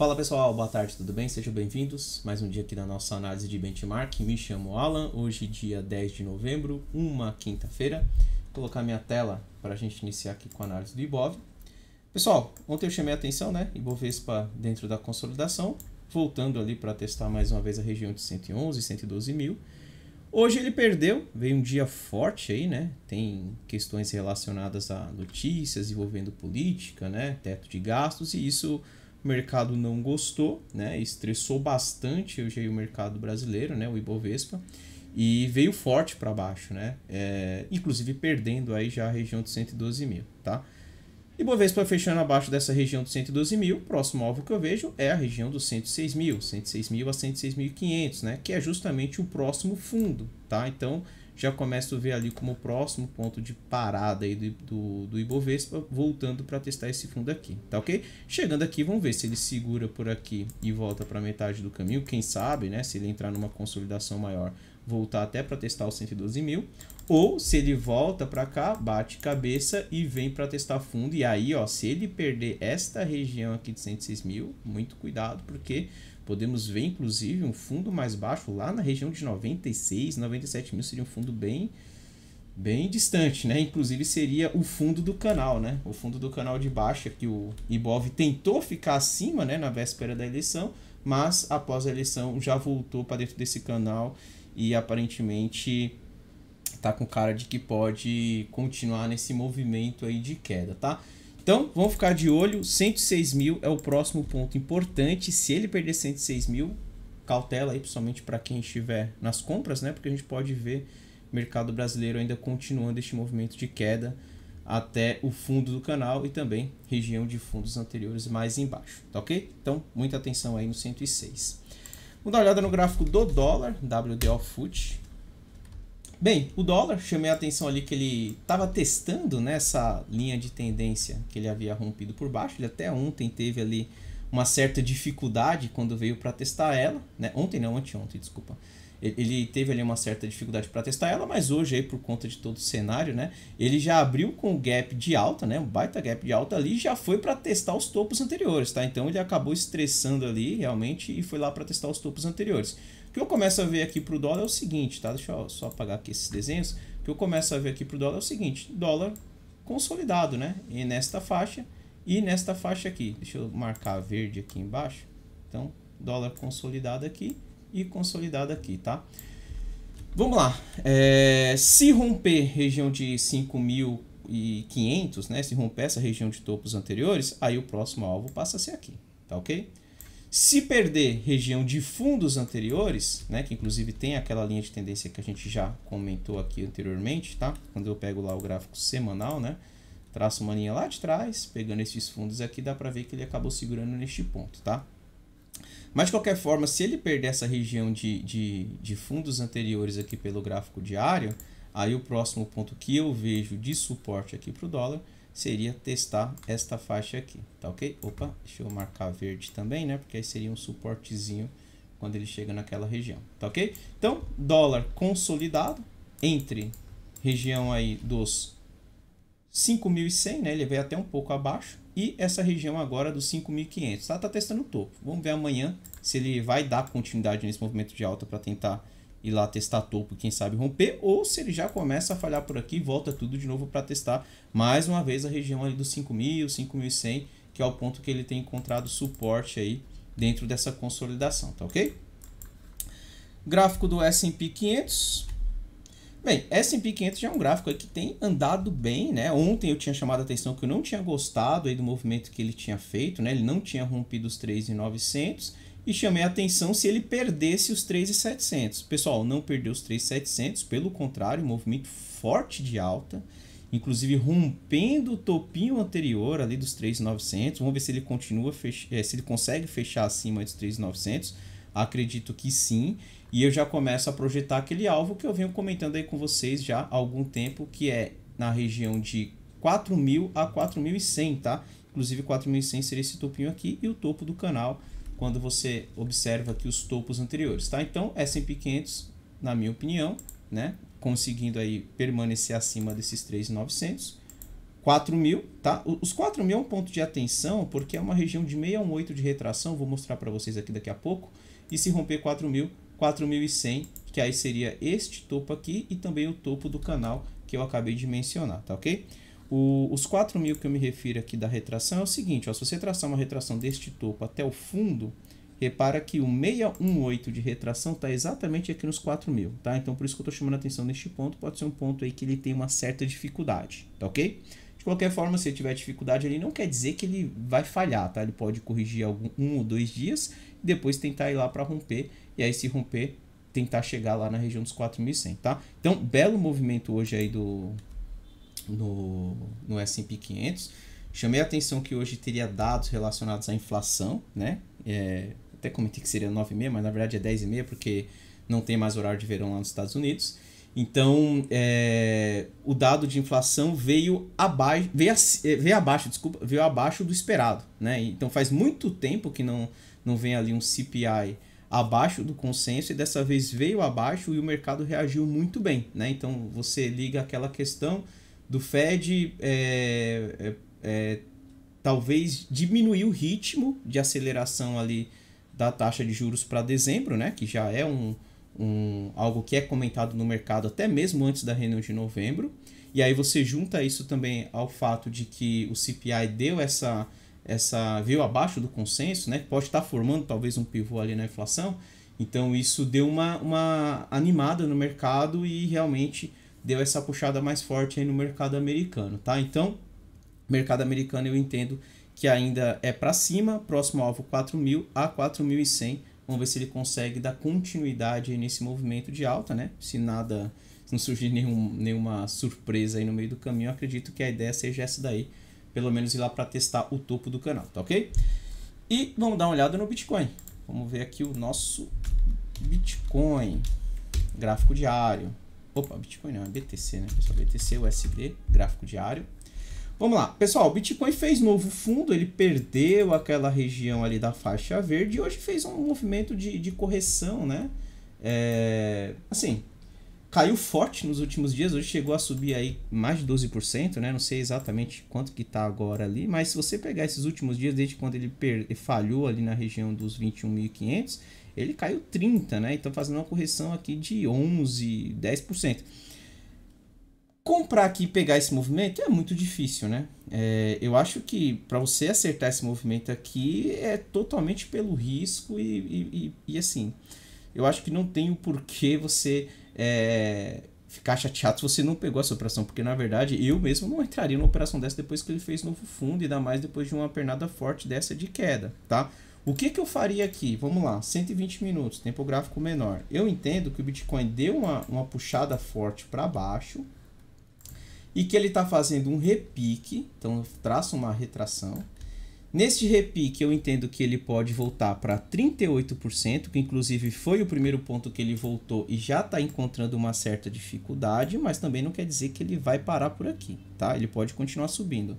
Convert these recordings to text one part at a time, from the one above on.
Fala pessoal, boa tarde, tudo bem? Sejam bem-vindos. Mais um dia aqui da nossa análise de benchmark. Me chamo Alan, hoje dia 10 de novembro, uma quinta-feira. colocar minha tela para a gente iniciar aqui com a análise do Ibov. Pessoal, ontem eu chamei a atenção, né? Ibovespa dentro da consolidação, voltando ali para testar mais uma vez a região de 111, 112 mil. Hoje ele perdeu, veio um dia forte aí, né? Tem questões relacionadas a notícias envolvendo política, né? Teto de gastos e isso o mercado não gostou, né? Estressou bastante hoje o mercado brasileiro, né? O Ibovespa e veio forte para baixo, né? É, inclusive perdendo aí já a região dos 112 mil, tá? E Bovespa fechando abaixo dessa região dos 112 mil, próximo alvo que eu vejo é a região dos 106 mil, 106 mil a 106.500, né? Que é justamente o próximo fundo, tá? Então já começo a ver ali como o próximo ponto de parada aí do, do, do Ibovespa, voltando para testar esse fundo aqui, tá ok? Chegando aqui, vamos ver se ele segura por aqui e volta para metade do caminho, quem sabe, né? Se ele entrar numa consolidação maior, voltar até para testar os 112 mil, ou se ele volta para cá, bate cabeça e vem para testar fundo, e aí, ó, se ele perder esta região aqui de 106 mil, muito cuidado, porque Podemos ver, inclusive, um fundo mais baixo lá na região de 96, 97 mil seria um fundo bem, bem distante, né? Inclusive seria o fundo do canal, né? O fundo do canal de baixa que o Ibov tentou ficar acima, né? Na véspera da eleição, mas após a eleição já voltou para dentro desse canal e aparentemente tá com cara de que pode continuar nesse movimento aí de queda, tá? Então, vamos ficar de olho. 106 mil é o próximo ponto importante. Se ele perder 106 mil, cautela aí, principalmente para quem estiver nas compras, né? Porque a gente pode ver o mercado brasileiro ainda continuando este movimento de queda até o fundo do canal e também região de fundos anteriores mais embaixo, tá ok? Então, muita atenção aí no 106. Vamos dar uma olhada no gráfico do dólar, WDO FUT. Bem, o dólar, chamei a atenção ali que ele estava testando nessa né, linha de tendência que ele havia rompido por baixo. Ele até ontem teve ali uma certa dificuldade quando veio para testar ela, né? Ontem não, anteontem, desculpa. Ele teve ali uma certa dificuldade para testar ela, mas hoje aí por conta de todo o cenário, né? Ele já abriu com gap de alta, né? Um baita gap de alta ali, já foi para testar os topos anteriores, tá? Então ele acabou estressando ali realmente e foi lá para testar os topos anteriores. O que eu começo a ver aqui para o dólar é o seguinte, tá? Deixa eu só apagar aqui esses desenhos. O que eu começo a ver aqui para o dólar é o seguinte, dólar consolidado, né? E nesta faixa e nesta faixa aqui. Deixa eu marcar verde aqui embaixo. Então, dólar consolidado aqui e consolidado aqui, tá? Vamos lá. É, se romper região de 5.500, né? Se romper essa região de topos anteriores, aí o próximo alvo passa a ser aqui, tá ok? Se perder região de fundos anteriores, né, que inclusive tem aquela linha de tendência que a gente já comentou aqui anteriormente, tá? Quando eu pego lá o gráfico semanal, né, traço uma linha lá de trás, pegando esses fundos aqui, dá para ver que ele acabou segurando neste ponto, tá? Mas de qualquer forma, se ele perder essa região de, de, de fundos anteriores aqui pelo gráfico diário, aí o próximo ponto que eu vejo de suporte aqui para o dólar seria testar esta faixa aqui, tá ok? Opa, deixa eu marcar verde também, né? Porque aí seria um suportezinho quando ele chega naquela região, tá ok? Então, dólar consolidado entre região aí dos 5.100, né? Ele veio até um pouco abaixo. E essa região agora dos 5.500, tá? Tá testando o topo. Vamos ver amanhã se ele vai dar continuidade nesse movimento de alta para tentar ir lá testar topo e quem sabe romper, ou se ele já começa a falhar por aqui, volta tudo de novo para testar mais uma vez a região ali dos 5.000, 5.100, que é o ponto que ele tem encontrado suporte aí dentro dessa consolidação, tá ok? Gráfico do S&P 500. Bem, S&P 500 já é um gráfico que tem andado bem, né? Ontem eu tinha chamado a atenção que eu não tinha gostado aí do movimento que ele tinha feito, né? Ele não tinha rompido os 3.900, e chamei a atenção se ele perdesse os 3,700. Pessoal, não perdeu os 3,700, pelo contrário, um movimento forte de alta, inclusive rompendo o topinho anterior ali dos 3,900. Vamos ver se ele continua fech... É, se ele consegue fechar acima dos 3,900. Acredito que sim, e eu já começo a projetar aquele alvo que eu venho comentando aí com vocês já há algum tempo, que é na região de 4.000 a 4.100, tá? Inclusive 4.100 seria esse topinho aqui e o topo do canal quando você observa aqui os topos anteriores, tá? Então, S&P 500, na minha opinião, né, conseguindo aí permanecer acima desses 3,900, 4.000, tá? Os 4.000 é um ponto de atenção, porque é uma região de 618 de retração, vou mostrar para vocês aqui daqui a pouco, e se romper 4.000, 4.100, que aí seria este topo aqui e também o topo do canal que eu acabei de mencionar, tá ok? O, os 4 mil que eu me refiro aqui da retração é o seguinte, ó, se você traçar uma retração deste topo até o fundo, repara que o 618 de retração está exatamente aqui nos 4 mil, tá? Então, por isso que eu estou chamando a atenção neste ponto, pode ser um ponto aí que ele tem uma certa dificuldade, tá ok? De qualquer forma, se ele tiver dificuldade ali, não quer dizer que ele vai falhar, tá? Ele pode corrigir algum, um ou dois dias e depois tentar ir lá para romper. E aí, se romper, tentar chegar lá na região dos 4.100, tá? Então, belo movimento hoje aí do, no, no S&P 500. Chamei a atenção que hoje teria dados relacionados à inflação, né? É, até comentei que seria 9,5, mas na verdade é 10,5 porque não tem mais horário de verão lá nos Estados Unidos. Então, é, o dado de inflação veio abaixo, veio, é, veio, abaixo, desculpa, veio abaixo do esperado, né? Então faz muito tempo que não não vem ali um CPI abaixo do consenso e dessa vez veio abaixo e o mercado reagiu muito bem, né? Então você liga aquela questão do Fed é, é, é, talvez diminuir o ritmo de aceleração ali da taxa de juros para dezembro, né? Que já é um, um, algo que é comentado no mercado até mesmo antes da reunião de novembro. E aí você junta isso também ao fato de que o CPI deu essa essa veio abaixo do consenso, né? Pode estar tá formando talvez um pivô ali na inflação. Então isso deu uma, uma animada no mercado e realmente deu essa puxada mais forte aí no mercado americano, tá? Então, mercado americano eu entendo que ainda é para cima, próximo alvo 4.000 a 4.100. Vamos ver se ele consegue dar continuidade nesse movimento de alta, né? Se nada, se não surgir nenhum, nenhuma surpresa aí no meio do caminho, acredito que a ideia seja essa daí, pelo menos ir lá para testar o topo do canal, tá ok? E vamos dar uma olhada no Bitcoin. Vamos ver aqui o nosso Bitcoin, gráfico diário. Opa, Bitcoin não, é BTC, né, pessoal? BTC, USD, gráfico diário. Vamos lá, pessoal, o Bitcoin fez novo fundo, ele perdeu aquela região ali da faixa verde e hoje fez um movimento de, de correção, né? É, assim, caiu forte nos últimos dias, hoje chegou a subir aí mais de 12%, né? Não sei exatamente quanto que tá agora ali, mas se você pegar esses últimos dias, desde quando ele, per... ele falhou ali na região dos 21.500, ele caiu 30, né? Então fazendo uma correção aqui de 11, 10%. Comprar aqui e pegar esse movimento é muito difícil, né? É, eu acho que para você acertar esse movimento aqui é totalmente pelo risco e, e, e, e assim, eu acho que não tem o porquê você é, ficar chateado se você não pegou essa operação, porque na verdade eu mesmo não entraria numa operação dessa depois que ele fez novo fundo e ainda mais depois de uma pernada forte dessa de queda, tá? O que, que eu faria aqui? Vamos lá, 120 minutos, tempo gráfico menor. Eu entendo que o Bitcoin deu uma, uma puxada forte para baixo e que ele está fazendo um repique, então traço uma retração. Neste repique, eu entendo que ele pode voltar para 38%, que inclusive foi o primeiro ponto que ele voltou e já está encontrando uma certa dificuldade, mas também não quer dizer que ele vai parar por aqui, tá? Ele pode continuar subindo.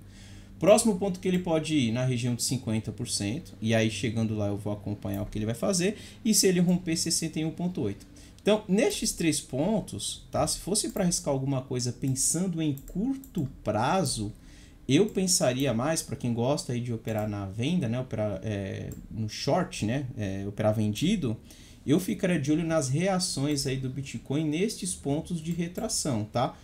Próximo ponto que ele pode ir na região de 50%, e aí chegando lá eu vou acompanhar o que ele vai fazer, e se ele romper 61,8%. Então, nestes três pontos, tá? se fosse para arriscar alguma coisa pensando em curto prazo, eu pensaria mais, para quem gosta aí de operar na venda, né? operar é, no short, né? É, operar vendido, eu ficaria de olho nas reações aí do Bitcoin nestes pontos de retração, tá?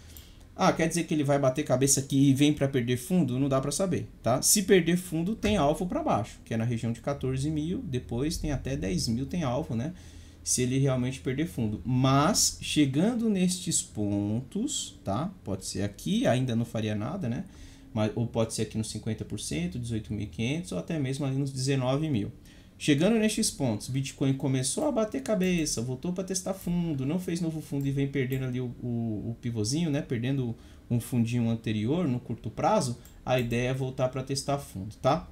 Ah, quer dizer que ele vai bater cabeça aqui e vem para perder fundo? Não dá para saber, tá? Se perder fundo, tem alvo para baixo, que é na região de 14 mil, depois tem até 10 mil, tem alvo, né? Se ele realmente perder fundo. Mas, chegando nestes pontos, tá? Pode ser aqui, ainda não faria nada, né? Mas, ou pode ser aqui nos 50%, 18.500, ou até mesmo ali nos 19 mil. Chegando nestes pontos, Bitcoin começou a bater cabeça, voltou para testar fundo, não fez novo fundo e vem perdendo ali o, o, o pivôzinho, né? Perdendo um fundinho anterior no curto prazo. A ideia é voltar para testar fundo, tá?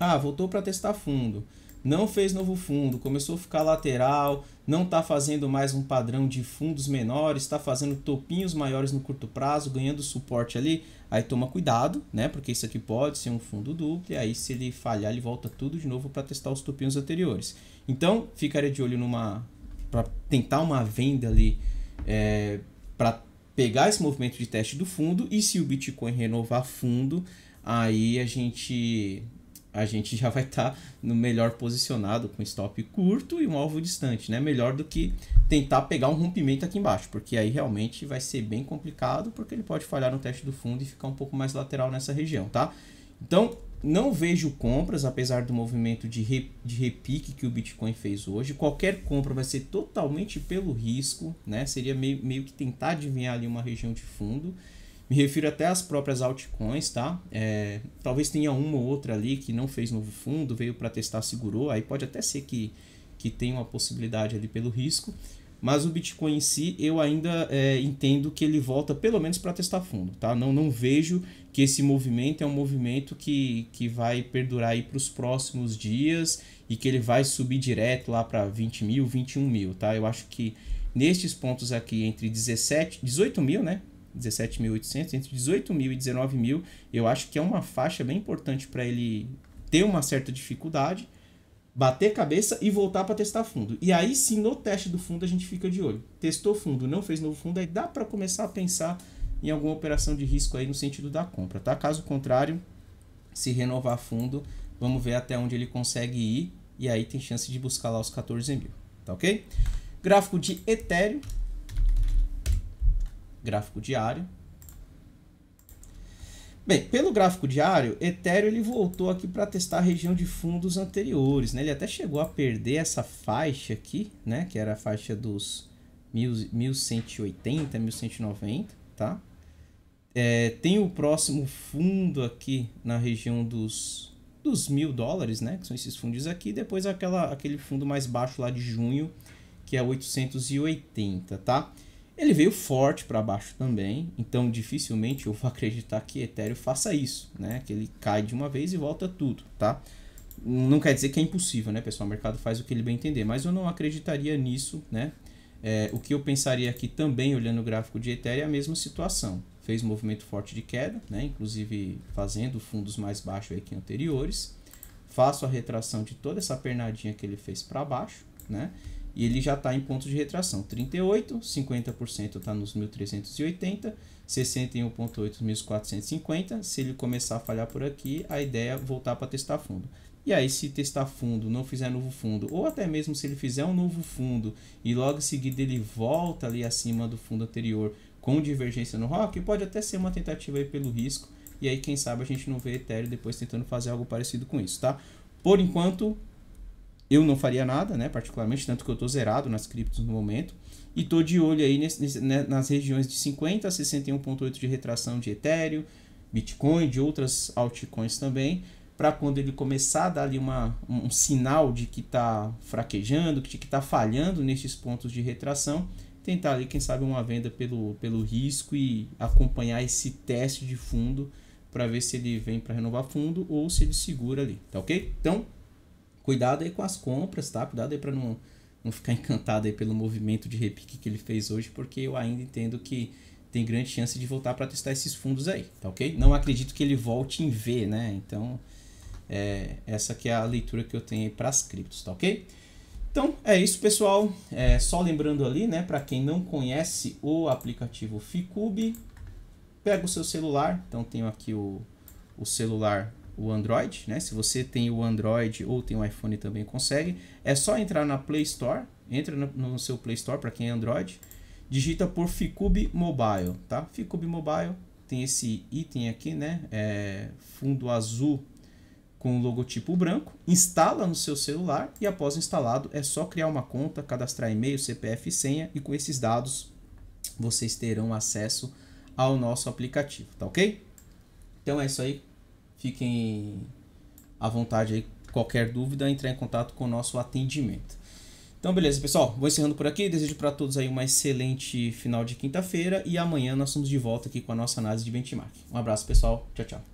Ah, voltou para testar fundo não fez novo fundo, começou a ficar lateral, não está fazendo mais um padrão de fundos menores, está fazendo topinhos maiores no curto prazo, ganhando suporte ali, aí toma cuidado, né? Porque isso aqui pode ser um fundo duplo, e aí se ele falhar, ele volta tudo de novo para testar os topinhos anteriores. Então, ficaria de olho numa. para tentar uma venda ali, é, para pegar esse movimento de teste do fundo, e se o Bitcoin renovar fundo, aí a gente a gente já vai estar tá no melhor posicionado com stop curto e um alvo distante, né? Melhor do que tentar pegar um rompimento aqui embaixo, porque aí realmente vai ser bem complicado, porque ele pode falhar no teste do fundo e ficar um pouco mais lateral nessa região, tá? Então, não vejo compras, apesar do movimento de, re, de repique que o Bitcoin fez hoje. Qualquer compra vai ser totalmente pelo risco, né? Seria meio, meio que tentar adivinhar ali uma região de fundo. Me refiro até às próprias altcoins, tá? É, talvez tenha uma ou outra ali que não fez novo fundo, veio para testar, segurou. Aí pode até ser que, que tenha uma possibilidade ali pelo risco. Mas o Bitcoin em si, eu ainda é, entendo que ele volta pelo menos para testar fundo, tá? Não, não vejo que esse movimento é um movimento que, que vai perdurar aí para os próximos dias e que ele vai subir direto lá para 20 mil, 21 mil, tá? Eu acho que nestes pontos aqui entre 17, 18 mil, né? 17.800, entre 18.000 e 19.000 eu acho que é uma faixa bem importante para ele ter uma certa dificuldade, bater cabeça e voltar para testar fundo. E aí sim, no teste do fundo, a gente fica de olho. Testou fundo, não fez novo fundo, aí dá para começar a pensar em alguma operação de risco aí no sentido da compra, tá? Caso contrário, se renovar fundo, vamos ver até onde ele consegue ir e aí tem chance de buscar lá os 14 mil, tá ok? Gráfico de Ethereum, gráfico diário. Bem, pelo gráfico diário, Ethereum ele voltou aqui para testar a região de fundos anteriores, né? Ele até chegou a perder essa faixa aqui, né? Que era a faixa dos 1180, 1190, tá? É, tem o próximo fundo aqui na região dos, dos mil dólares, né? Que são esses fundos aqui. Depois aquela, aquele fundo mais baixo lá de junho, que é 880, tá? Ele veio forte para baixo também, então dificilmente eu vou acreditar que Ethereum faça isso, né? Que ele cai de uma vez e volta tudo, tá? Não quer dizer que é impossível, né, pessoal? O mercado faz o que ele bem entender, mas eu não acreditaria nisso, né? É, o que eu pensaria aqui também, olhando o gráfico de Ethereum, é a mesma situação. Fez um movimento forte de queda, né? inclusive fazendo fundos mais baixos aí que anteriores. Faço a retração de toda essa pernadinha que ele fez para baixo, né? e ele já está em ponto de retração. 38, 50% está nos 1380, 61.8 1450. Se ele começar a falhar por aqui, a ideia é voltar para testar fundo. E aí, se testar fundo, não fizer novo fundo, ou até mesmo se ele fizer um novo fundo e logo em seguida ele volta ali acima do fundo anterior com divergência no rock, pode até ser uma tentativa aí pelo risco. E aí, quem sabe a gente não vê Ethereum depois tentando fazer algo parecido com isso, tá? Por enquanto, eu não faria nada, né? Particularmente, tanto que eu tô zerado nas criptos no momento. E tô de olho aí nesse, nesse, né, nas regiões de 50 a 61,8 de retração de Ethereum, Bitcoin, de outras altcoins também, para quando ele começar a dar ali uma, um sinal de que tá fraquejando, de que tá falhando nesses pontos de retração, tentar ali, quem sabe, uma venda pelo, pelo risco e acompanhar esse teste de fundo para ver se ele vem para renovar fundo ou se ele segura ali, tá ok? Então, Cuidado aí com as compras, tá? Cuidado aí para não, não ficar encantado aí pelo movimento de repique que ele fez hoje, porque eu ainda entendo que tem grande chance de voltar para testar esses fundos aí, tá ok? Não acredito que ele volte em V, né? Então, é, essa que é a leitura que eu tenho para as criptos, tá ok? Então, é isso, pessoal. É, só lembrando ali, né, para quem não conhece o aplicativo Ficube, pega o seu celular. Então, tenho aqui o, o celular o Android, né? Se você tem o Android ou tem o iPhone também consegue. É só entrar na Play Store, entra no seu Play Store para quem é Android, digita por Ficube Mobile, tá? Ficube Mobile tem esse item aqui, né? É fundo azul com o logotipo branco, instala no seu celular e após instalado é só criar uma conta, cadastrar e-mail, CPF e senha e com esses dados vocês terão acesso ao nosso aplicativo, tá ok? Então é isso aí. Fiquem à vontade aí, qualquer dúvida, entrar em contato com o nosso atendimento. Então, beleza, pessoal. Vou encerrando por aqui. Desejo para todos aí uma excelente final de quinta-feira e amanhã nós estamos de volta aqui com a nossa análise de benchmark. Um abraço, pessoal. Tchau, tchau.